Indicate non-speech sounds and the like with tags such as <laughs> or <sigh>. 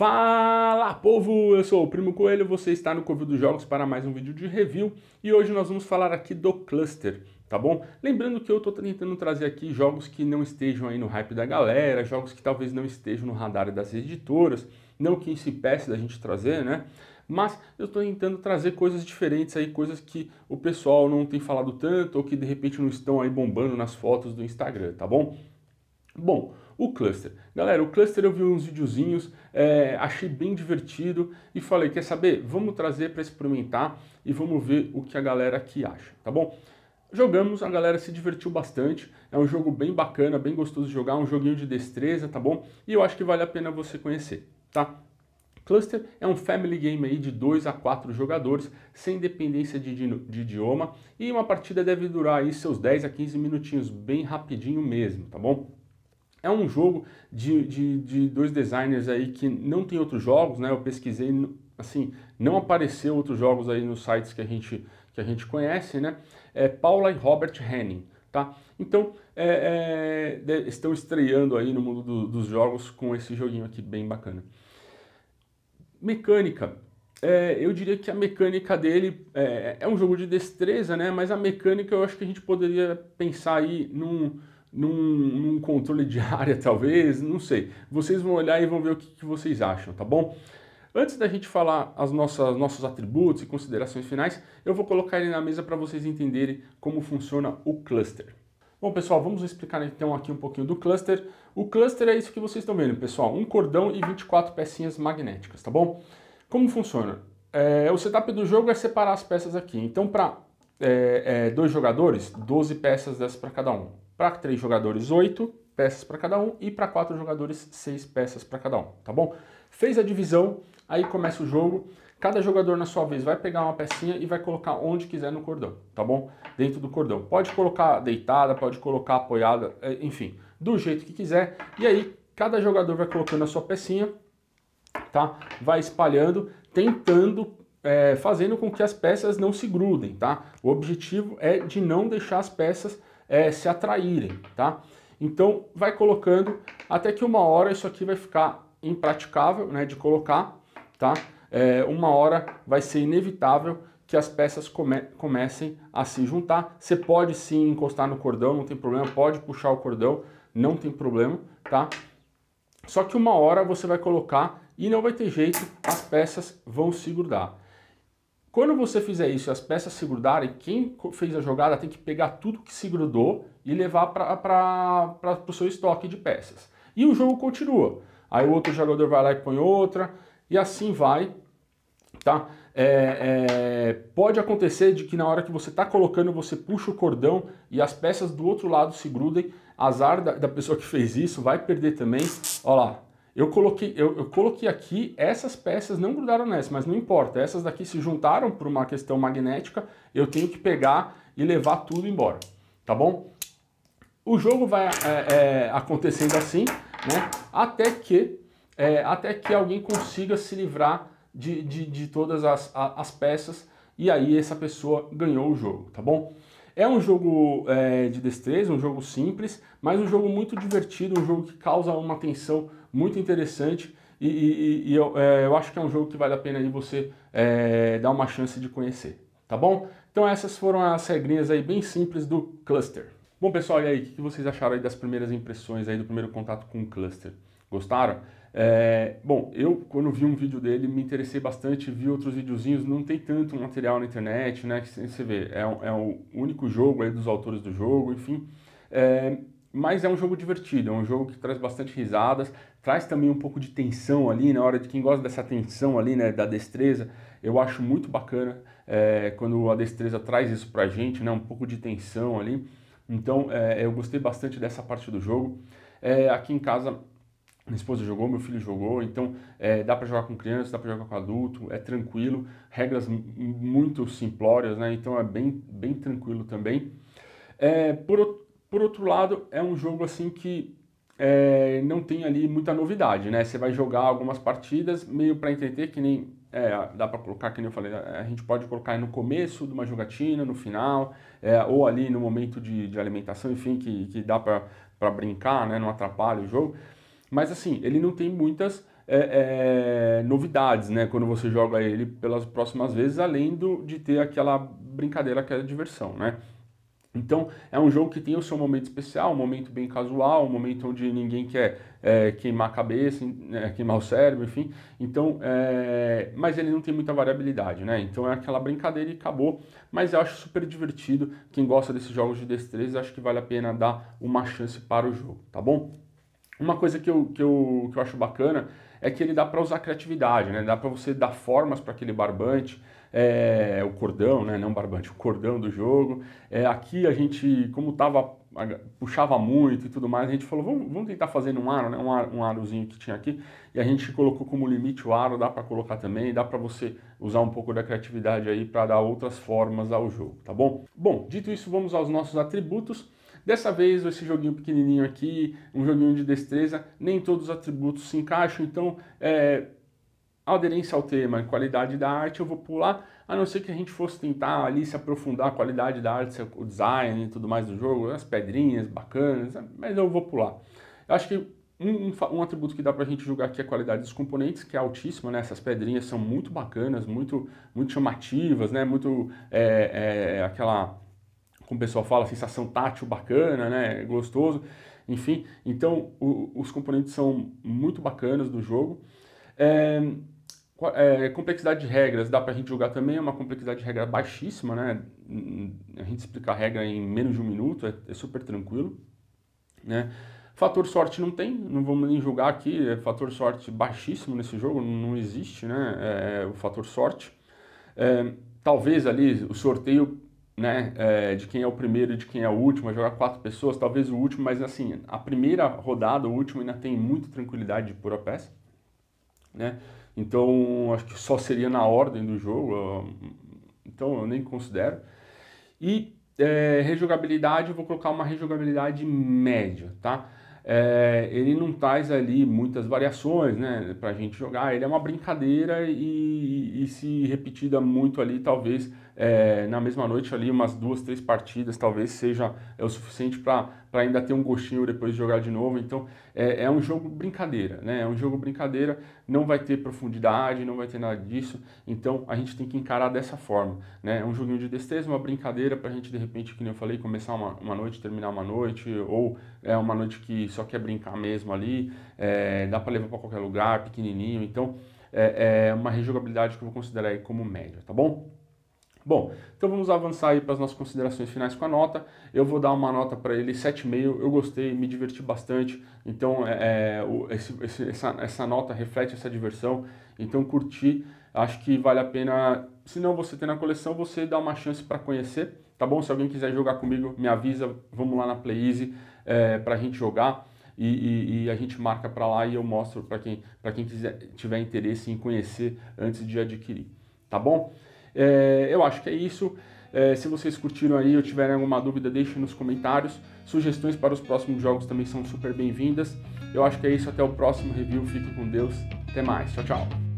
Fala povo, eu sou o Primo Coelho, você está no Covil dos Jogos para mais um vídeo de review e hoje nós vamos falar aqui do Cluster, tá bom? Lembrando que eu estou tentando trazer aqui jogos que não estejam aí no hype da galera, jogos que talvez não estejam no radar das editoras, não que se peça da gente trazer, né? Mas eu estou tentando trazer coisas diferentes aí, coisas que o pessoal não tem falado tanto ou que de repente não estão aí bombando nas fotos do Instagram, tá bom? Bom, o cluster. Galera, o cluster eu vi uns videozinhos, é, achei bem divertido e falei, quer saber? Vamos trazer para experimentar e vamos ver o que a galera aqui acha, tá bom? Jogamos, a galera se divertiu bastante, é um jogo bem bacana, bem gostoso de jogar, um joguinho de destreza, tá bom? E eu acho que vale a pena você conhecer, tá? Cluster é um family game aí de 2 a 4 jogadores, sem dependência de, de, idioma, e uma partida deve durar aí seus 10 a 15 minutinhos, bem rapidinho mesmo, tá bom? É um jogo de, de, de dois designers aí que não tem outros jogos, né? Eu pesquisei, assim, não apareceu outros jogos aí nos sites que a gente, que a gente conhece, né? É Paula e Robert Henning, tá? Então, é, é, estão estreando aí no mundo do, dos jogos com esse joguinho aqui bem bacana. Mecânica. É, eu diria que a mecânica dele é, é um jogo de destreza, né? Mas a mecânica eu acho que a gente poderia pensar aí num, num, num, controle de <laughs> área, talvez, não sei. Vocês vão olhar e vão ver o que, que vocês acham, tá bom? Antes da gente falar as nossas nossos atributos e considerações finais, eu vou colocar ele na mesa para vocês entenderem como funciona o cluster. Bom, pessoal, vamos explicar então aqui um pouquinho do cluster. O cluster é isso que vocês estão vendo, pessoal, um cordão e 24 pecinhas magnéticas, tá bom? Como funciona? É, o setup do jogo é separar as peças aqui. Então, para é, é, dois jogadores, 12 peças dessas para cada um. Para três jogadores, oito peças para cada um. E para quatro jogadores, seis peças para cada um, tá bom? Fez a divisão, aí começa o jogo. Cada jogador, na sua vez, vai pegar uma pecinha e vai colocar onde quiser no cordão, tá bom? Dentro do cordão. Pode colocar deitada, pode colocar apoiada, é, enfim, do jeito que quiser. E aí, cada jogador vai colocando a sua pecinha, tá? Vai espalhando, tentando, é, fazendo com que as peças não se grudem, tá? O objetivo é de não deixar as peças é, se atraírem, tá? Então vai colocando até que uma hora isso aqui vai ficar impraticável, né, de colocar, tá? É, uma hora vai ser inevitável que as peças come comecem a se juntar. Você pode sim encostar no cordão, não tem problema, pode puxar o cordão, não tem problema, tá? Só que uma hora você vai colocar e não vai ter jeito, as peças vão se grudar. Quando você fizer isso e as peças se grudarem, quem fez a jogada tem que pegar tudo que se grudou e levar para o seu estoque de peças. E o jogo continua. Aí o outro jogador vai lá e põe outra, e assim vai. Tá? É, é, pode acontecer de que na hora que você está colocando, você puxa o cordão e as peças do outro lado se grudem. Azar da, da pessoa que fez isso, vai perder também. Olha lá, eu coloquei, eu, eu, coloquei aqui, essas peças não grudaram nessa, mas não importa. Essas daqui se juntaram por uma questão magnética, eu tenho que pegar e levar tudo embora, tá bom? O jogo vai é, é, acontecendo assim, né? Até que, é, até que alguém consiga se livrar de, de, de todas as, a, as peças e aí essa pessoa ganhou o jogo, tá bom? É um jogo é, de destreza, um jogo simples, mas um jogo muito divertido, um jogo que causa uma tensão muito interessante. E, e, e eu, é, eu, acho que é um jogo que vale a pena aí você é, dar uma chance de conhecer, tá bom? Então essas foram as regrinhas aí bem simples do cluster. Bom pessoal, e aí, o que vocês acharam aí das primeiras impressões aí do primeiro contato com o cluster? Gostaram? É, bom, eu quando vi um vídeo dele me interessei bastante, vi outros videozinhos, não tem tanto material na internet, né? Que você vê, é, é o único jogo aí dos autores do jogo, enfim. É, mas é um jogo divertido, é um jogo que traz bastante risadas, traz também um pouco de tensão ali, na hora de quem gosta dessa tensão ali, né, da destreza, eu acho muito bacana é, quando a destreza traz isso pra gente, né, um pouco de tensão ali. Então, é, eu gostei bastante dessa parte do jogo. É, aqui em casa, minha esposa jogou, meu filho jogou, então dá para jogar com criança, dá para jogar com adulto, é tranquilo, regras muito simplórias, né, então é bem, bem tranquilo também. por outro por outro lado, é um jogo assim que é, não tem ali muita novidade, né? Você vai jogar algumas partidas meio para entender que nem é, dá para colocar, que nem eu falei, a gente pode colocar no começo de uma jogatina, no final, é, ou ali no momento de, de alimentação, enfim, que, que dá para brincar, né? Não atrapalha o jogo. Mas assim, ele não tem muitas é, é, novidades, né? Quando você joga ele pelas próximas vezes, além do, de ter aquela brincadeira, aquela é diversão, né? Então, é um jogo que tem o seu momento especial, um momento bem casual, um momento onde ninguém quer é, queimar a cabeça, né, queimar o cérebro, enfim. Então, é, mas ele não tem muita variabilidade, né? Então é aquela brincadeira e acabou. Mas eu acho super divertido. Quem gosta desses jogos de destreza, acho que vale a pena dar uma chance para o jogo, tá bom? Uma coisa que eu, que eu, que eu acho bacana é que ele dá para usar criatividade, né? Dá para você dar formas para aquele barbante, é, o cordão, né, não barbante, o cordão do jogo. É, aqui a gente, como tava, puxava muito e tudo mais, a gente falou, vamos, vamos tentar fazer um aro, né, um, aro, um arozinho que tinha aqui, e a gente colocou como limite o aro, dá para colocar também, dá para você usar um pouco da criatividade aí para dar outras formas ao jogo, tá bom? Bom, dito isso, vamos aos nossos atributos. Dessa vez, esse joguinho pequenininho aqui, um joguinho de destreza, nem todos os atributos se encaixam, então é, aderência ao tema, qualidade da arte, eu vou pular, a não ser que a gente fosse tentar ali se aprofundar a qualidade da arte, o design e tudo mais do jogo, as pedrinhas bacanas, mas eu vou pular. Eu acho que um, um, atributo que dá para a gente julgar aqui é a qualidade dos componentes, que é altíssima, né? Essas pedrinhas são muito bacanas, muito, muito chamativas, né? Muito é, é, aquela, como o pessoal fala, sensação tátil bacana, né? Gostoso, enfim. Então, o, os componentes são muito bacanas do jogo. É, é, complexidade de regras, dá para a gente jogar também, é uma complexidade de regra baixíssima, né? A gente explica a regra em menos de um minuto, é, é super tranquilo, né? Fator sorte não tem, não vamos nem julgar aqui, é fator sorte baixíssimo nesse jogo, não existe, né? É, é o fator sorte. É, talvez ali o sorteio né, é, de quem é o primeiro e de quem é o último, jogar quatro pessoas, talvez o último, mas assim, a primeira rodada, o último ainda tem muita tranquilidade de pura peça, né? Então, acho que só seria na ordem do jogo. Então, eu nem considero. E é, rejogabilidade, eu vou colocar uma rejogabilidade média, tá? é, ele não traz ali muitas variações né, para a gente jogar. Ele é uma brincadeira e, e se repetida muito ali, talvez é, na mesma noite ali, umas duas, três partidas, talvez seja é o suficiente para ainda ter um gostinho depois de jogar de novo. Então é, é um jogo brincadeira, né? É um jogo brincadeira, não vai ter profundidade, não vai ter nada disso. Então a gente tem que encarar dessa forma, né? É um joguinho de destreza, uma brincadeira para a gente de repente, que eu falei, começar uma, uma noite, terminar uma noite, ou é uma noite que só quer brincar mesmo ali, é, dá para levar para qualquer lugar, pequenininho. Então, é, é, uma rejogabilidade que eu vou considerar aí como média, tá bom? Bom, então vamos avançar aí para as nossas considerações finais com a nota. Eu vou dar uma nota para ele 7,5. Eu gostei, me diverti bastante. Então, é, é, o, esse, esse, essa, essa nota reflete essa diversão. Então, curti. Acho que vale a pena. Se não você tem na coleção, você dá uma chance para conhecer tá bom? Se alguém quiser jogar comigo, me avisa, vamos lá na PlayEasy é, para a gente jogar. E, e, e, a gente marca para lá e eu mostro para quem, quem quiser, tiver interesse em conhecer antes de adquirir, tá bom? É, eu acho que é isso. É, se vocês curtiram aí ou tiverem alguma dúvida, deixem nos comentários. Sugestões para os próximos jogos também são super bem-vindas. Eu acho que é isso. Até o próximo review. Fique com Deus. Até mais. Tchau, tchau.